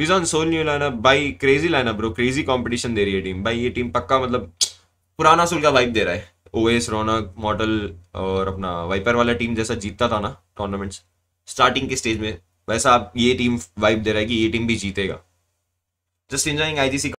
he's on सोल new lineup भाई crazy lineup bro crazy competition दे रही है टीम भाई ये टीम पक्का मतलब पुराना सोल का वाइब दे रहा है ओएस रौनक मॉडल और अपना वाइपर वाला टीम जैसा जीतता था ना टूर्नामेंट्स स्टार्टिंग के स्टेज में वैसा आप ये टीम वाइब दे रहा है कि ये टीम भी जीतेगा जस्ट इंजॉइंग आईजीसी